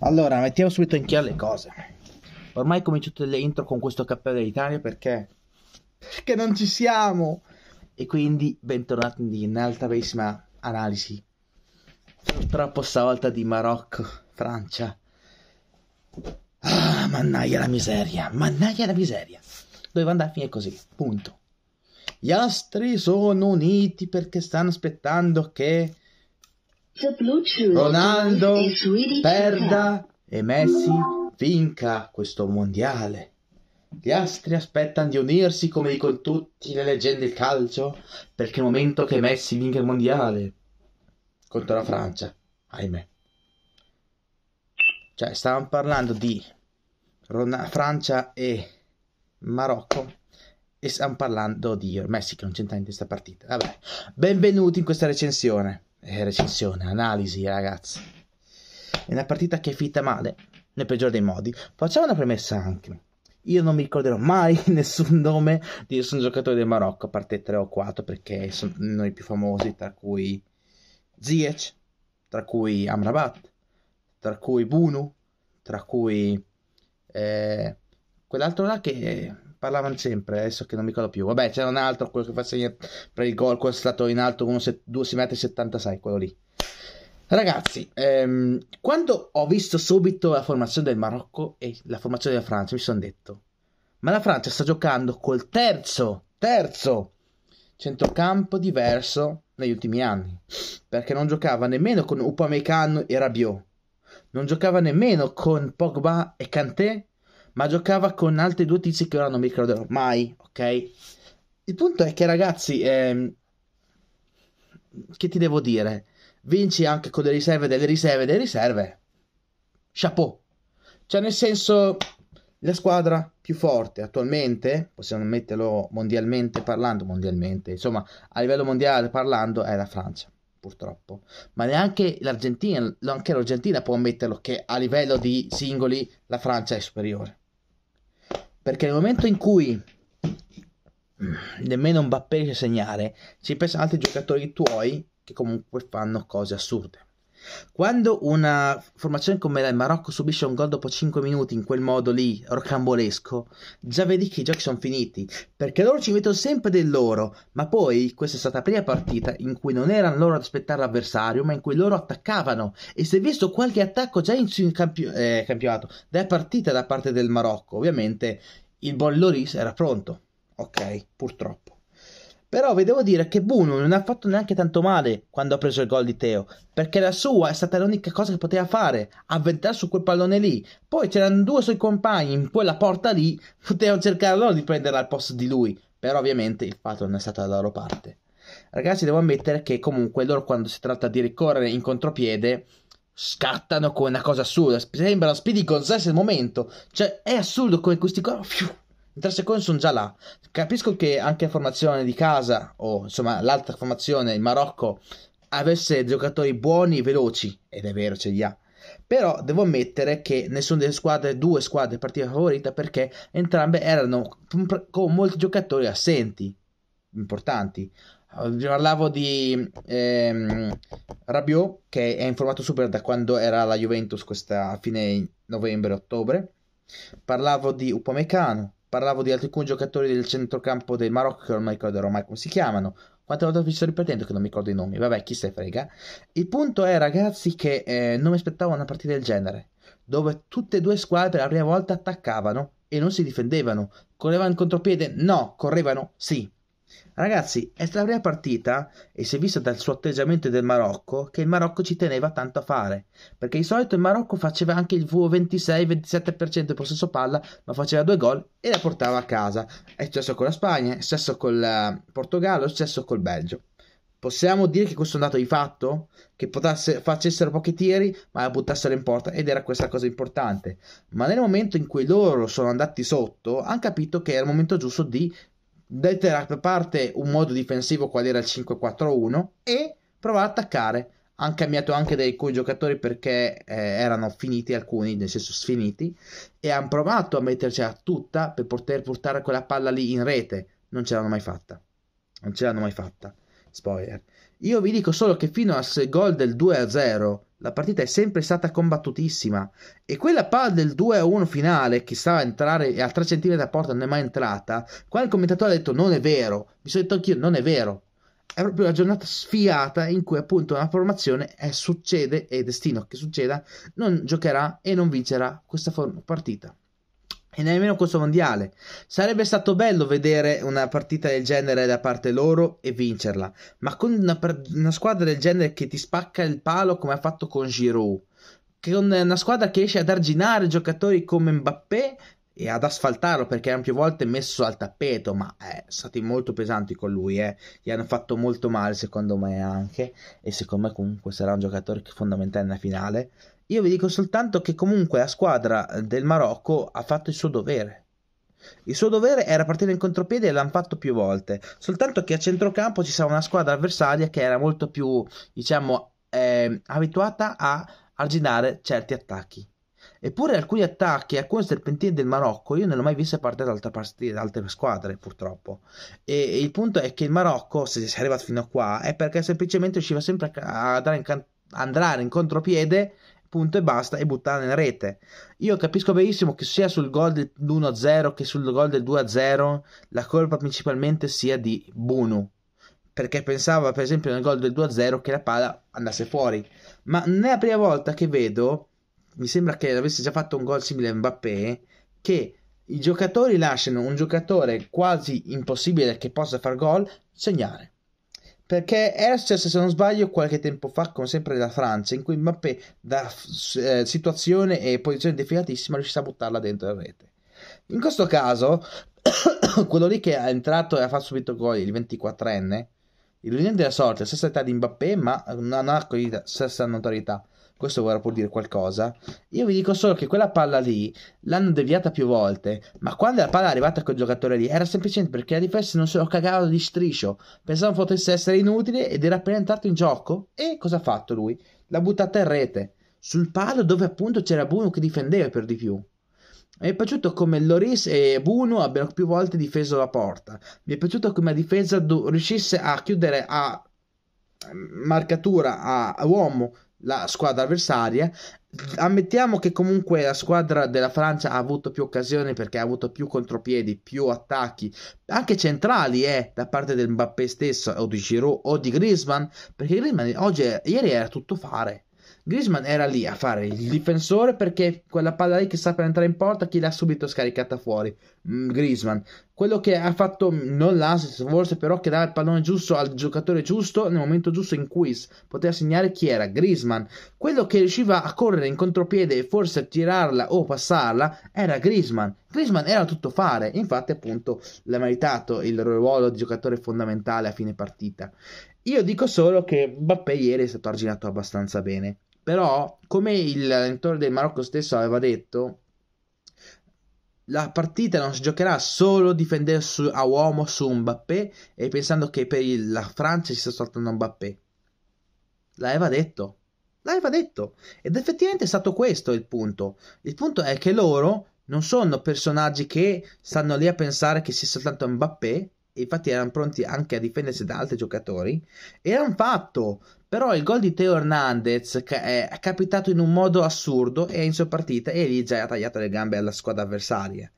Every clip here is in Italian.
Allora, mettiamo subito in chiaro le cose. Ormai come tutte le intro con questo cappello d'Italia perché... Perché non ci siamo! E quindi bentornati in un'altra bellissima analisi. Purtroppo stavolta di Marocco, Francia. Ah, mannaia la miseria, mannaia la miseria. Doveva andare a finire così, punto. Gli astri sono uniti perché stanno aspettando che Ronaldo perda e Messi vinca questo mondiale. Gli astri aspettano di unirsi come dicono tutti le leggende del calcio perché è il momento che Messi vinca il mondiale contro la Francia, ahimè. Cioè, stavamo parlando di Ron- Francia e Marocco e stiamo parlando di Messi che non c'entra in questa partita. Vabbè, benvenuti in questa recensione. Eh, recensione, analisi, ragazzi. È una partita che è finita male, nel peggior dei modi. Facciamo una premessa anche. Io non mi ricorderò mai nessun nome di nessun giocatore del Marocco, a parte 3 o 4, perché sono i più famosi, tra cui Ziyech, tra cui Amrabat, tra cui Bunu, tra cui eh, quell'altro là che parlavano sempre, adesso che non mi ricordo più. Vabbè, c'era un altro, quello che fa segnare per il gol, quello è stato in alto 2,76 m, quello lì. Ragazzi, ehm, quando ho visto subito la formazione del Marocco e la formazione della Francia, mi sono detto, ma la Francia sta giocando col terzo, terzo centrocampo diverso negli ultimi anni, perché non giocava nemmeno con Upamecano e Rabiot, non giocava nemmeno con Pogba e Kanté, ma giocava con altri due tizi che ora non mi ricorderò mai, ok? Il punto è che ragazzi, ehm, che ti devo dire? Vinci anche con le riserve delle riserve delle riserve. Chapeau. Cioè nel senso, la squadra più forte attualmente, possiamo metterlo mondialmente parlando, mondialmente, insomma, a livello mondiale parlando, è la Francia, purtroppo. Ma neanche l'Argentina, anche l'Argentina può ammetterlo che a livello di singoli la Francia è superiore. Perché nel momento in cui nemmeno Mbappé riesce a segnare, ci pensano altri giocatori tuoi che comunque fanno cose assurde. Quando una formazione come la del Marocco subisce un gol dopo 5 minuti in quel modo lì, rocambolesco, già vedi che i giochi sono finiti, perché loro ci mettono sempre del loro, ma poi questa è stata la prima partita in cui non erano loro ad aspettare l'avversario, ma in cui loro attaccavano e si è visto qualche attacco già in, in eh, campionato, da partita da parte del Marocco, ovviamente il buon Loris era pronto, ok, purtroppo. Però vi devo dire che Buno non ha fatto neanche tanto male quando ha preso il gol di Teo, perché la sua è stata l'unica cosa che poteva fare, avventare su quel pallone lì. Poi c'erano due suoi compagni in quella porta lì, potevano cercare loro di prenderla al posto di lui, però ovviamente il fatto non è stato dalla loro parte. Ragazzi, devo ammettere che comunque loro quando si tratta di ricorrere in contropiede scattano con una cosa assurda. sembrano Speedy Gonzales al momento. Cioè, è assurdo come questi qua fiu, tre secondi sono già là. Capisco che anche la formazione di casa, o insomma l'altra formazione, il Marocco, avesse giocatori buoni e veloci, ed è vero, ce li ha. Però devo ammettere che nessuna delle squadre, due squadre, partita favorita perché entrambe erano con molti giocatori assenti, importanti. Parlavo di ehm, Rabiot che è in formato super da quando era la Juventus questa fine novembre-ottobre. Parlavo di Upamecano, parlavo di alcuni giocatori del centrocampo del Marocco che non mi ricordo ormai come si chiamano. Quante volte vi sto ripetendo che non mi ricordo i nomi? Vabbè, chi se frega. Il punto è, ragazzi, che eh, non mi aspettavo una partita del genere, dove tutte e due squadre per la prima volta attaccavano e non si difendevano. Correvano in contropiede? No. Correvano? Sì. Ragazzi, è stata la prima partita, e si è vista dal suo atteggiamento del Marocco, che il Marocco ci teneva tanto a fare. Perché di solito il Marocco faceva anche il VO 26-27% del possesso palla, ma faceva due gol e la portava a casa. È successo con la Spagna, è successo con il eh, Portogallo, è successo col Belgio. Possiamo dire che questo è un dato di fatto? Che potasse, facessero pochi tiri, ma la buttassero in porta, ed era questa cosa importante. Ma nel momento in cui loro sono andati sotto, hanno capito che era il momento giusto di mettere da parte un modo difensivo qual era il 5-4-1 e provare ad attaccare. Hanno cambiato anche dei coi giocatori perché eh, erano finiti alcuni, nel senso sfiniti, e hanno provato a mettercela tutta per poter portare quella palla lì in rete. Non ce l'hanno mai fatta. Non ce l'hanno mai fatta. Spoiler. Io vi dico solo che fino al gol del 2-0 la partita è sempre stata combattutissima e quella palla del 2-1 finale che stava a entrare e a 3 cm da porta non è mai entrata, qua il commentatore ha detto non è vero, mi sono detto anch'io non è vero. È proprio la giornata sfiata in cui appunto una formazione è, succede e destino che succeda non giocherà e non vincerà questa partita e nemmeno questo mondiale. Sarebbe stato bello vedere una partita del genere da parte loro e vincerla, ma con una, una squadra del genere che ti spacca il palo come ha fatto con Giroud, con una squadra che riesce ad arginare giocatori come Mbappé e ad asfaltarlo perché erano più volte messo al tappeto, ma eh, sono stati molto pesanti con lui, eh. gli hanno fatto molto male secondo me anche e secondo me comunque sarà un giocatore fondamentale nella finale io vi dico soltanto che comunque la squadra del Marocco ha fatto il suo dovere. Il suo dovere era partire in contropiede e l'hanno fatto più volte. Soltanto che a centrocampo ci sarà una squadra avversaria che era molto più, diciamo, eh, abituata a arginare certi attacchi. Eppure alcuni attacchi, alcune serpentine del Marocco, io non l'ho mai visto partire da altre, partite, da altre squadre, purtroppo. E il punto è che il Marocco, se si è arrivato fino a qua, è perché semplicemente riusciva sempre a, dare in, andare in contropiede punto e basta, e buttarla in rete. Io capisco benissimo che sia sul gol dell'1-0 che sul gol del 2-0 la colpa principalmente sia di Bunu, perché pensava per esempio nel gol del 2-0 che la palla andasse fuori, ma non è la prima volta che vedo, mi sembra che avesse già fatto un gol simile a Mbappé, che i giocatori lasciano un giocatore quasi impossibile che possa far gol segnare perché era successo se non sbaglio qualche tempo fa come sempre la Francia in cui Mbappé da eh, situazione e posizione definitissima riuscì a buttarla dentro la rete in questo caso quello lì che è entrato e ha fatto subito gol il 24enne il lunedì della sorte, la stessa età di Mbappé, ma non ha la stessa notorietà questo vorrà pur dire qualcosa. Io vi dico solo che quella palla lì l'hanno deviata più volte, ma quando la palla è arrivata a quel giocatore lì era semplicemente perché la difesa non se lo cagava di striscio, pensavo potesse essere inutile ed era appena entrato in gioco e cosa ha fatto lui? L'ha buttata in rete, sul palo dove appunto c'era Buno che difendeva per di più. Mi è piaciuto come Loris e Buno abbiano più volte difeso la porta. Mi è piaciuto come la difesa do- riuscisse a chiudere a mm, marcatura a uomo la squadra avversaria. Ammettiamo che comunque la squadra della Francia ha avuto più occasioni perché ha avuto più contropiedi, più attacchi, anche centrali eh, da parte del Mbappé stesso o di Giroud o di Griezmann, perché Griezmann oggi, ieri era tutto fare. Griezmann era lì a fare il difensore perché quella palla lì che sta per entrare in porta chi l'ha subito scaricata fuori? Mm, Griezmann quello che ha fatto mm, non l'assist forse però che dava il pallone giusto al giocatore giusto nel momento giusto in cui poteva segnare chi era Grisman quello che riusciva a correre in contropiede e forse tirarla o passarla era Grisman Grisman era tutto fare infatti appunto l'ha meritato il ruolo di giocatore fondamentale a fine partita io dico solo che Mbappé ieri è stato arginato abbastanza bene però come il l'allenatore del Marocco stesso aveva detto la partita non si giocherà solo difendendo su, a uomo su Mbappé e pensando che per il, la Francia si sta soltanto Mbappé. L'aveva detto. L'aveva detto. Ed effettivamente è stato questo il punto. Il punto è che loro non sono personaggi che stanno lì a pensare che sia soltanto Mbappé, infatti erano pronti anche a difendersi da altri giocatori, e hanno fatto. Però il gol di Teo Hernandez è capitato in un modo assurdo e in sua partita e lì già ha tagliato le gambe alla squadra avversaria.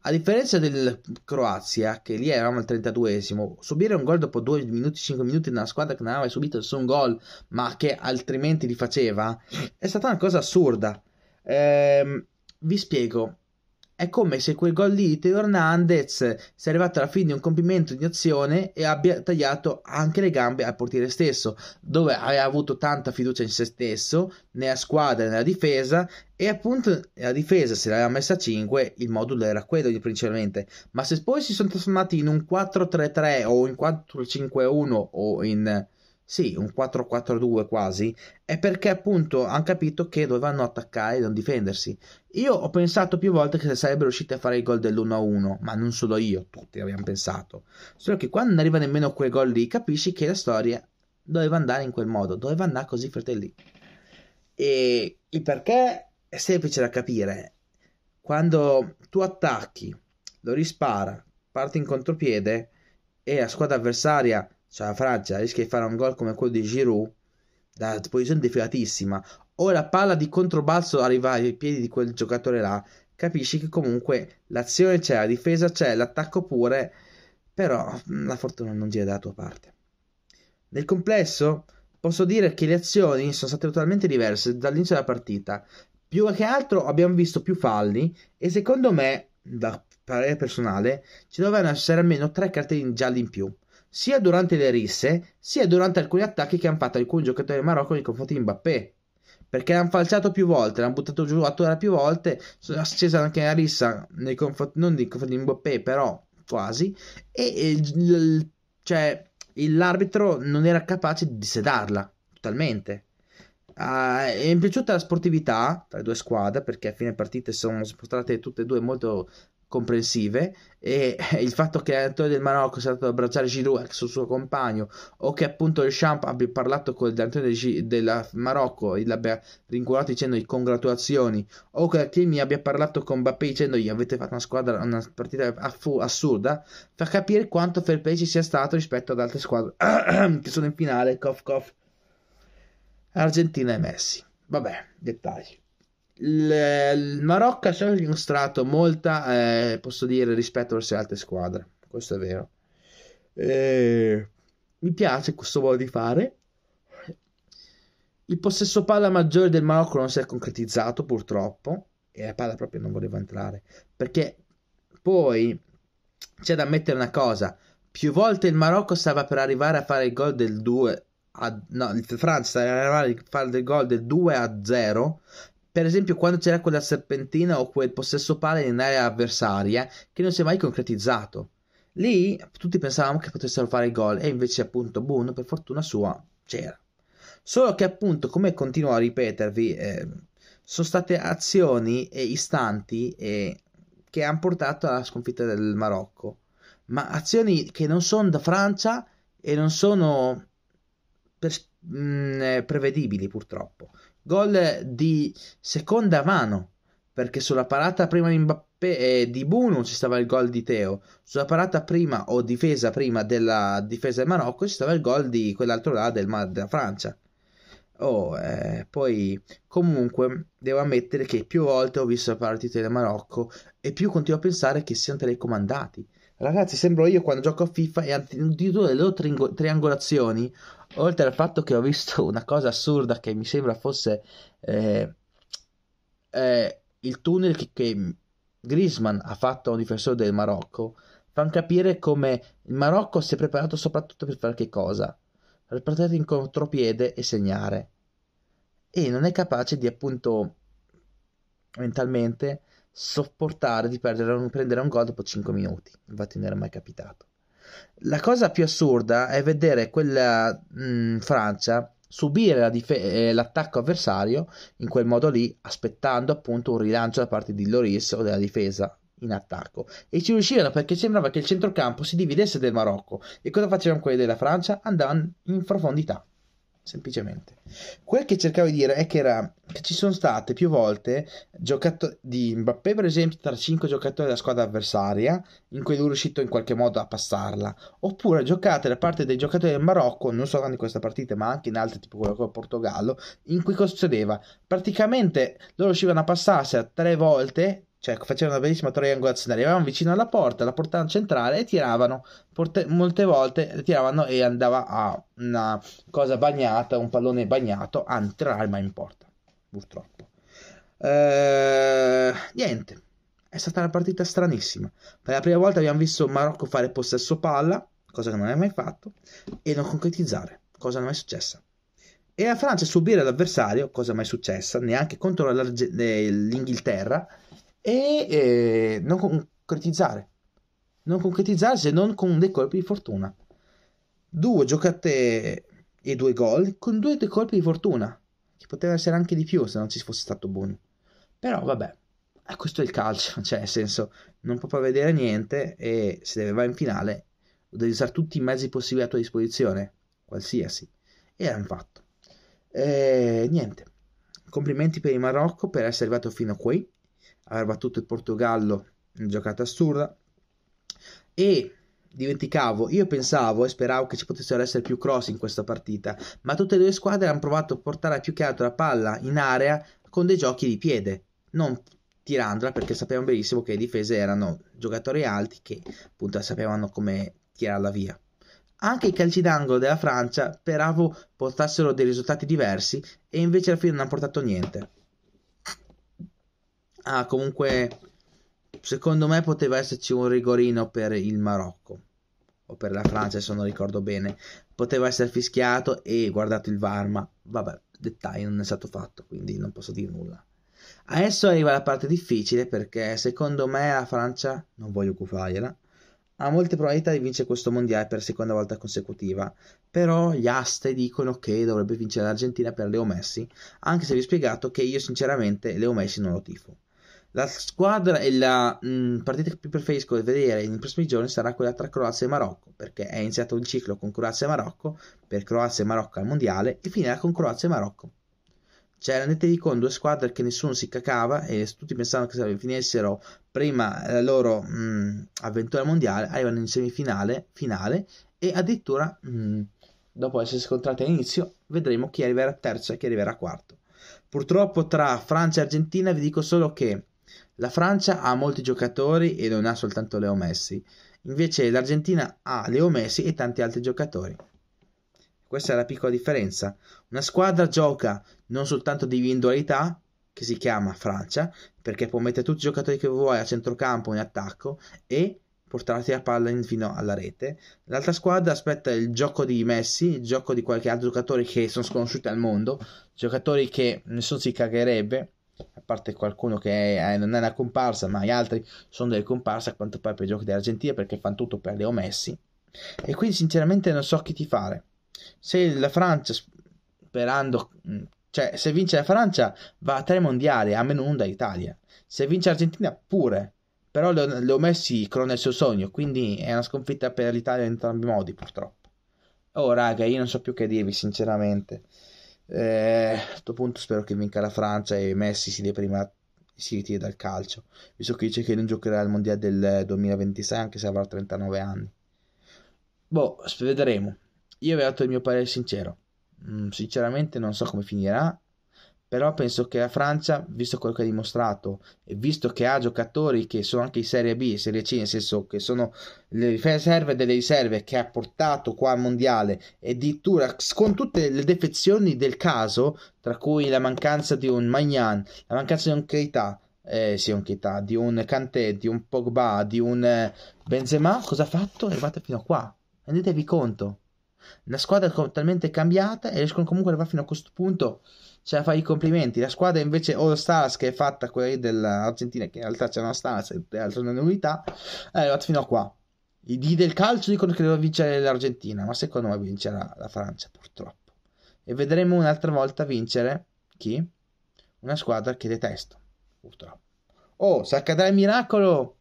A differenza del Croazia, che lì eravamo al 32esimo, subire un gol dopo 2 minuti, 5 minuti in una squadra che non aveva subito nessun gol, ma che altrimenti li faceva, è stata una cosa assurda. Ehm, vi spiego, è come se quel gol lì di Teo Hernandez sia arrivato alla fine di un compimento di azione e abbia tagliato anche le gambe al portiere stesso, dove aveva avuto tanta fiducia in se stesso, nella squadra e nella difesa, e appunto la difesa se l'aveva messa a 5, il modulo era quello principalmente. Ma se poi si sono trasformati in un 4-3-3 o in 4-5-1 o in sì, un 4-4-2 quasi, è perché appunto hanno capito che dovevano attaccare e non difendersi. Io ho pensato più volte che sarebbero riusciti a fare il gol dell'1-1, ma non solo io, tutti abbiamo pensato. Solo che quando non arriva nemmeno quel gol lì, capisci che la storia doveva andare in quel modo, doveva andare così, fratelli. E il perché è semplice da capire. Quando tu attacchi, lo rispara, parte in contropiede e la squadra avversaria cioè la Francia rischia di fare un gol come quello di Giroud da posizione defilatissima o la palla di controbalzo arriva ai piedi di quel giocatore là capisci che comunque l'azione c'è la difesa c'è l'attacco pure però mm, la fortuna non gira dalla tua parte nel complesso posso dire che le azioni sono state totalmente diverse dall'inizio della partita più che altro abbiamo visto più falli e secondo me da parere personale ci dovevano essere almeno tre cartellini gialli in più sia durante le risse, sia durante alcuni attacchi che hanno fatto alcuni giocatori del Marocco nei confronti di Mbappé. Perché l'hanno falciato più volte, l'hanno buttato giù a terra più volte, sono scesa anche la rissa nei confronti, non nei confronti di Mbappé, però quasi, e il, cioè, l'arbitro non era capace di sedarla totalmente. Uh, è piaciuta la sportività tra le due squadre perché a fine partita sono spostate tutte e due molto comprensive e il fatto che l'allenatore del Marocco sia stato ad abbracciare Giroud ex suo compagno o che appunto il Champ abbia parlato con l'allenatore del, Marocco e l'abbia rincuorato dicendogli congratulazioni o che Hakimi abbia parlato con Mbappé dicendogli avete fatto una squadra una partita aff- assurda fa capire quanto fair play ci sia stato rispetto ad altre squadre che sono in finale cof cof Argentina e Messi vabbè dettagli il, il Marocco ha sempre dimostrato molta, eh, posso dire, rispetto verso le altre squadre. Questo è vero. E... Mi piace questo modo di fare. Il possesso palla maggiore del Marocco non si è concretizzato purtroppo e la palla proprio non voleva entrare perché poi c'è da ammettere una cosa più volte il Marocco stava per arrivare a fare il gol del 2 a, no, il Francia stava per arrivare a fare il gol del 2 a 0 per esempio quando c'era quella serpentina o quel possesso palla in area avversaria che non si è mai concretizzato. Lì tutti pensavamo che potessero fare il gol e invece appunto Boone per fortuna sua c'era. Solo che appunto come continuo a ripetervi eh, sono state azioni e istanti e... che hanno portato alla sconfitta del Marocco, ma azioni che non sono da Francia e non sono per, mh, mm, prevedibili purtroppo. Gol di seconda mano, perché sulla parata prima di Mbappé eh, di Buno ci stava il gol di Teo, sulla parata prima o difesa prima della difesa del Marocco ci stava il gol di quell'altro là del, della Francia. Oh, eh, poi comunque devo ammettere che più volte ho visto la partita del Marocco e più continuo a pensare che siano telecomandati. Ragazzi, sembro io quando gioco a FIFA e addirittura le loro triangolazioni Oltre al fatto che ho visto una cosa assurda che mi sembra fosse eh, eh, il tunnel che, che Grisman ha fatto a un difensore del Marocco, fanno capire come il Marocco si è preparato soprattutto per fare che cosa? Per partire in contropiede e segnare. E non è capace di appunto mentalmente sopportare di perdere, prendere un gol dopo 5 minuti. Infatti non era mai capitato. La cosa più assurda è vedere quella mh, mm, Francia subire la dife- eh, l'attacco avversario in quel modo lì, aspettando appunto un rilancio da parte di Loris o della difesa in attacco. E ci riuscirono perché sembrava che il centrocampo si dividesse del Marocco. E cosa facevano quelli della Francia? Andavano in profondità semplicemente. Quel che cercavo di dire è che, era, che ci sono state più volte giocato- di Mbappé, per esempio, tra 5 giocatori della squadra avversaria, in cui lui è riuscito in qualche modo a passarla, oppure giocate da parte dei giocatori del Marocco, non solo in questa partita, ma anche in altre, tipo quella con Portogallo, in cui cosa succedeva? Praticamente loro riuscivano a passarsela tre volte cioè, ecco, facevano una bellissima triangolazione, arrivavano vicino alla porta, la portavano centrale e tiravano. Porte, molte volte tiravano e andava a una cosa bagnata, un pallone bagnato, a entrare ma in porta, purtroppo. Eh, niente, è stata una partita stranissima. Per la prima volta abbiamo visto Marocco fare possesso palla, cosa che non è mai fatto, e non concretizzare, cosa non è mai successa. E la Francia subire l'avversario, cosa mai successa, neanche contro l'Inghilterra, e eh, non concretizzare. Non concretizzare se non con dei colpi di fortuna. Due giocate e due gol con due dei colpi di fortuna, che poteva essere anche di più se non ci fosse stato Boni. Però vabbè, eh, questo è il calcio, cioè nel senso non può prevedere niente e se deve andare in finale devi usare tutti i mezzi possibili a tua disposizione, qualsiasi. E l'hanno fatto. E eh, niente. Complimenti per il Marocco per essere arrivato fino a qui aver battuto il Portogallo in giocata assurda e dimenticavo, io pensavo e speravo che ci potessero essere più cross in questa partita, ma tutte e due squadre hanno provato a portare più che altro la palla in area con dei giochi di piede, non tirandola perché sapevamo benissimo che le difese erano giocatori alti che appunto sapevano come tirarla via. Anche i calci d'angolo della Francia speravo portassero dei risultati diversi e invece alla fine non hanno portato niente. Ah, comunque, secondo me poteva esserci un rigorino per il Marocco o per la Francia, se non ricordo bene. Poteva essere fischiato e guardato il Varma. vabbè, dettaglio non è stato fatto, quindi non posso dire nulla. Adesso arriva la parte difficile perché secondo me la Francia, non voglio cufargliela, ha molte probabilità di vincere questo mondiale per seconda volta consecutiva, però gli aste dicono che dovrebbe vincere l'Argentina per Leo Messi, anche se vi ho spiegato che io sinceramente Leo Messi non lo tifo. La squadra e la mh, mm, partita che più preferisco vedere nei prossimi giorni sarà quella tra Croazia e Marocco, perché è iniziato il ciclo con Croazia e Marocco, per Croazia e Marocco al mondiale, e finirà con Croazia e Marocco. Cioè, rendetevi conto, due squadre che nessuno si cacava e tutti pensavano che finissero prima la loro mh, mm, avventura mondiale, arrivano in semifinale, finale, e addirittura, mh, mm, dopo essere scontrati all'inizio, vedremo chi arriverà terzo e chi arriverà quarto. Purtroppo tra Francia e Argentina vi dico solo che la Francia ha molti giocatori e non ha soltanto Leo Messi. Invece l'Argentina ha Leo Messi e tanti altri giocatori. Questa è la piccola differenza. Una squadra gioca non soltanto di individualità, che si chiama Francia, perché può mettere tutti i giocatori che vuoi a centrocampo in attacco e portarti la palla fino alla rete. L'altra squadra aspetta il gioco di Messi, il gioco di qualche altro giocatore che sono sconosciuti al mondo, giocatori che nessuno si cagherebbe, parte qualcuno che è, eh, non è una comparsa, ma gli altri sono delle comparse a quanto pare per i giochi dell'Argentina perché fanno tutto per Leo Messi. E quindi sinceramente non so chi ti fare. Se la Francia, sperando, mm, cioè se vince la Francia va a tre mondiali, a meno uno dall'Italia. Se vince l'Argentina pure, però Leo, Leo Messi crona il suo sogno, quindi è una sconfitta per l'Italia in entrambi i modi purtroppo. Oh raga, io non so più che dirvi sinceramente. Eh, a questo punto spero che vinca la Francia e Messi si deprima si ritiri dal calcio, visto che dice che non giocherà al mondiale del 2026 anche se avrà 39 anni. Boh, vedremo. Io vi ho dato il mio parere sincero. Mm, sinceramente non so come finirà, però penso che la Francia, visto quello che ha dimostrato, e visto che ha giocatori che sono anche in Serie B, Serie C, nel senso che sono le riserve delle riserve che ha portato qua al Mondiale, e addirittura con tutte le defezioni del caso, tra cui la mancanza di un Magnan, la mancanza di un Keita, eh, sì, un Keita, di un Kanté, di un Pogba, di un eh, Benzema, cosa ha fatto? È arrivata fino a qua. Rendetevi conto. La squadra è totalmente cambiata e riescono comunque ad arrivare fino a questo punto cioè fai i complimenti. La squadra invece All Stars che è fatta quella dell'Argentina, che in realtà c'è una Stars e tutte le altre unità, è arrivata fino a qua. I D del calcio dicono che doveva vincere l'Argentina, ma secondo me vincerà la Francia purtroppo. E vedremo un'altra volta vincere chi? Una squadra che detesto, purtroppo. Oh, se accadrà il miracolo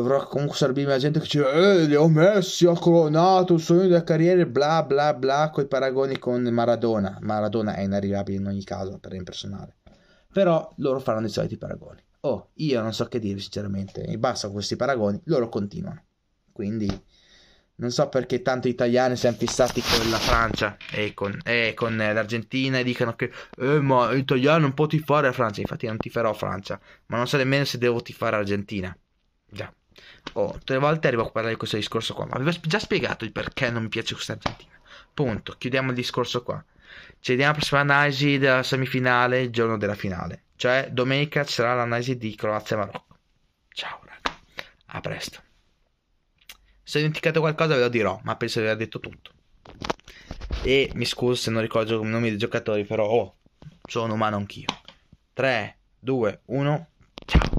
dovrò comunque sorbirmi la gente che dice eh, li ho messi, ho clonato, sono in una carriera, bla bla bla, coi paragoni con Maradona. Maradona è inarrivabile in ogni caso per impersonale. Però loro faranno i soliti paragoni. Oh, io non so che dire sinceramente, mi basta questi paragoni, loro continuano. Quindi non so perché tanti italiani siano fissati con la Francia e con, e con l'Argentina e dicano che eh, ma l'italiano non può tifare la Francia. Infatti non tiferò Francia, ma non so nemmeno se devo tifare Argentina. Già. Oh, tre volte arrivo a parlare di questo discorso qua, ma avevo già spiegato il perché non mi piace questa Argentina. Punto, chiudiamo il discorso qua. Ci vediamo alla prossima analisi della semifinale, il giorno della finale. Cioè, domenica ci sarà l'analisi di Croazia e Marocco. Ciao, raga. A presto. Se ho dimenticato qualcosa ve lo dirò, ma penso di aver detto tutto. E mi scuso se non ricordo i nomi dei giocatori, però oh, sono umano anch'io. 3, 2, 1, ciao.